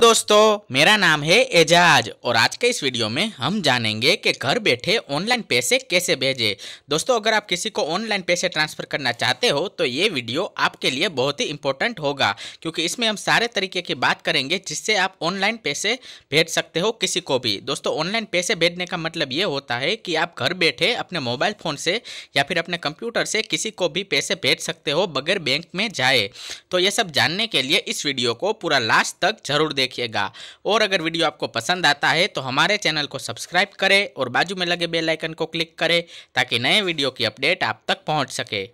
दोस्तों मेरा नाम है एजाज और आज के इस वीडियो में हम जानेंगे कि घर बैठे ऑनलाइन पैसे कैसे भेजें दोस्तों अगर आप किसी को ऑनलाइन पैसे ट्रांसफ़र करना चाहते हो तो ये वीडियो आपके लिए बहुत ही इंपॉर्टेंट होगा क्योंकि इसमें हम सारे तरीके की बात करेंगे जिससे आप ऑनलाइन पैसे भेज सकते हो किसी को भी दोस्तों ऑनलाइन पैसे भेजने का मतलब ये होता है कि आप घर बैठे अपने मोबाइल फ़ोन से या फिर अपने कंप्यूटर से किसी को भी पैसे भेज सकते हो बगैर बैंक में जाए तो ये सब जानने के लिए इस वीडियो को पूरा लास्ट तक जरूर देख देखिएगा और अगर वीडियो आपको पसंद आता है तो हमारे चैनल को सब्सक्राइब करें और बाजू में लगे बेल आइकन को क्लिक करें ताकि नए वीडियो की अपडेट आप तक पहुंच सके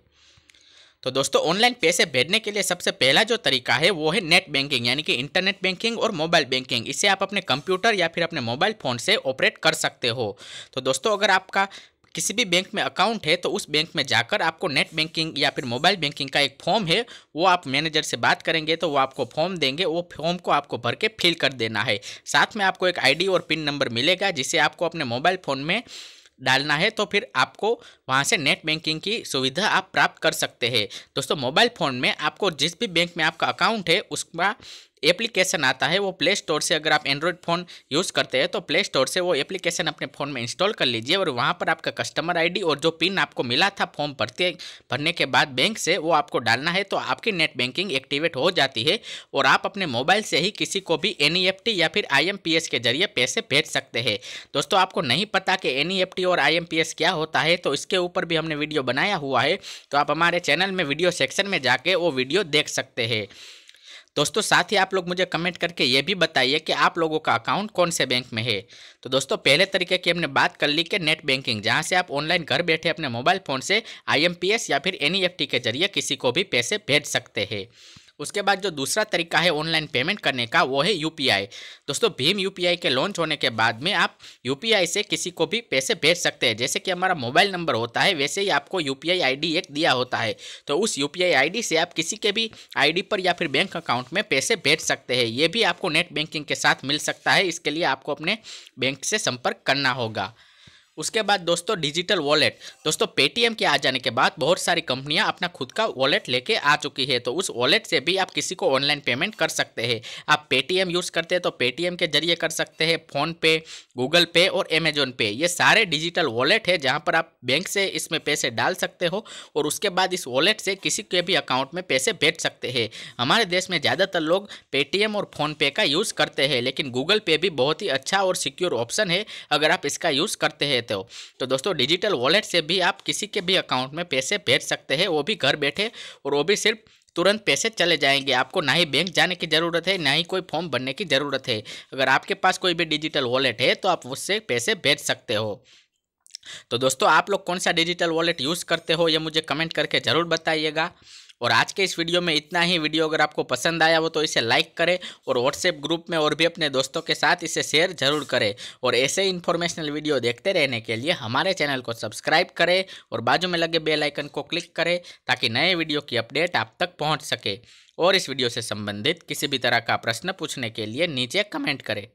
तो दोस्तों ऑनलाइन पैसे भेजने के लिए सबसे पहला जो तरीका है वो है नेट बैंकिंग यानी कि इंटरनेट बैंकिंग और मोबाइल बैंकिंग इसे आप अपने कंप्यूटर या फिर अपने मोबाइल फ़ोन से ऑपरेट कर सकते हो तो दोस्तों अगर आपका किसी भी बैंक में अकाउंट है तो उस बैंक में जाकर आपको नेट बैंकिंग या फिर मोबाइल बैंकिंग का एक फॉर्म है वो आप मैनेजर से बात करेंगे तो वो आपको फॉर्म देंगे वो फॉर्म को आपको भर के फिल कर देना है साथ में आपको एक आईडी और पिन नंबर मिलेगा जिसे आपको अपने मोबाइल फ़ोन में डालना है तो फिर आपको वहाँ से नेट बैंकिंग की सुविधा आप प्राप्त कर सकते हैं दोस्तों मोबाइल फ़ोन में आपको जिस भी बैंक में आपका अकाउंट है उसका एप्लीकेशन आता है वो प्ले स्टोर से अगर आप एंड्रॉयड फ़ोन यूज़ करते हैं तो प्ले स्टोर से वो एप्लीकेशन अपने फ़ोन में इंस्टॉल कर लीजिए और वहाँ पर आपका कस्टमर आईडी और जो पिन आपको मिला था फॉर्म भरते भरने के बाद बैंक से वो आपको डालना है तो आपकी नेट बैंकिंग एक्टिवेट हो जाती है और आप अपने मोबाइल से ही किसी को भी एन e या फिर आई के जरिए पैसे भेज सकते हैं दोस्तों आपको नहीं पता कि एन e और आई क्या होता है तो इसके ऊपर भी हमने वीडियो बनाया हुआ है तो आप हमारे चैनल में वीडियो सेक्शन में जाके वो वीडियो देख सकते हैं दोस्तों साथ ही आप लोग मुझे कमेंट करके ये भी बताइए कि आप लोगों का अकाउंट कौन से बैंक में है तो दोस्तों पहले तरीके की हमने बात कर ली कि नेट बैंकिंग जहाँ से आप ऑनलाइन घर बैठे अपने मोबाइल फ़ोन से आई या फिर एन e के जरिए किसी को भी पैसे भेज सकते हैं उसके बाद जो दूसरा तरीका है ऑनलाइन पेमेंट करने का वो है यूपीआई दोस्तों भीम यूपीआई के लॉन्च होने के बाद में आप यूपीआई से किसी को भी पैसे भेज सकते हैं जैसे कि हमारा मोबाइल नंबर होता है वैसे ही आपको यूपीआई आईडी एक दिया होता है तो उस यूपीआई आईडी से आप किसी के भी आईडी पर या फिर बैंक अकाउंट में पैसे भेज सकते हैं ये भी आपको नेट बैंकिंग के साथ मिल सकता है इसके लिए आपको अपने बैंक से संपर्क करना होगा उसके बाद दोस्तों डिजिटल वॉलेट दोस्तों पेटीएम के आ जाने के बाद बहुत सारी कंपनियां अपना खुद का वॉलेट लेके आ चुकी है तो उस वॉलेट से भी आप किसी को ऑनलाइन पेमेंट कर सकते हैं आप पेटीएम यूज़ करते हैं तो पेटीएम के जरिए कर सकते हैं फ़ोनपे गूगल पे और अमेजोन पे ये सारे डिजिटल वॉलेट है जहाँ पर आप बैंक से इसमें पैसे डाल सकते हो और उसके बाद इस वॉलेट से किसी के भी अकाउंट में पैसे भेज सकते हैं हमारे देश में ज़्यादातर लोग पेटीएम और फ़ोनपे का यूज़ करते हैं लेकिन गूगल पे भी बहुत ही अच्छा और सिक्योर ऑप्शन है अगर आप इसका यूज़ करते हैं लेते हो तो दोस्तों डिजिटल वॉलेट से भी आप किसी के भी अकाउंट में पैसे भेज सकते हैं वो भी घर बैठे और वो भी सिर्फ तुरंत पैसे चले जाएंगे आपको ना ही बैंक जाने की ज़रूरत है ना ही कोई फॉर्म भरने की ज़रूरत है अगर आपके पास कोई भी डिजिटल वॉलेट है तो आप उससे पैसे भेज सकते हो तो दोस्तों आप लोग कौन सा डिजिटल वॉलेट यूज़ करते हो ये मुझे कमेंट करके ज़रूर बताइएगा और आज के इस वीडियो में इतना ही वीडियो अगर आपको पसंद आया हो तो इसे लाइक करें और व्हाट्सएप ग्रुप में और भी अपने दोस्तों के साथ इसे शेयर जरूर करें और ऐसे इन्फॉर्मेशनल वीडियो देखते रहने के लिए हमारे चैनल को सब्सक्राइब करें और बाजू में लगे बेल आइकन को क्लिक करें ताकि नए वीडियो की अपडेट आप तक पहुँच सके और इस वीडियो से संबंधित किसी भी तरह का प्रश्न पूछने के लिए नीचे कमेंट करें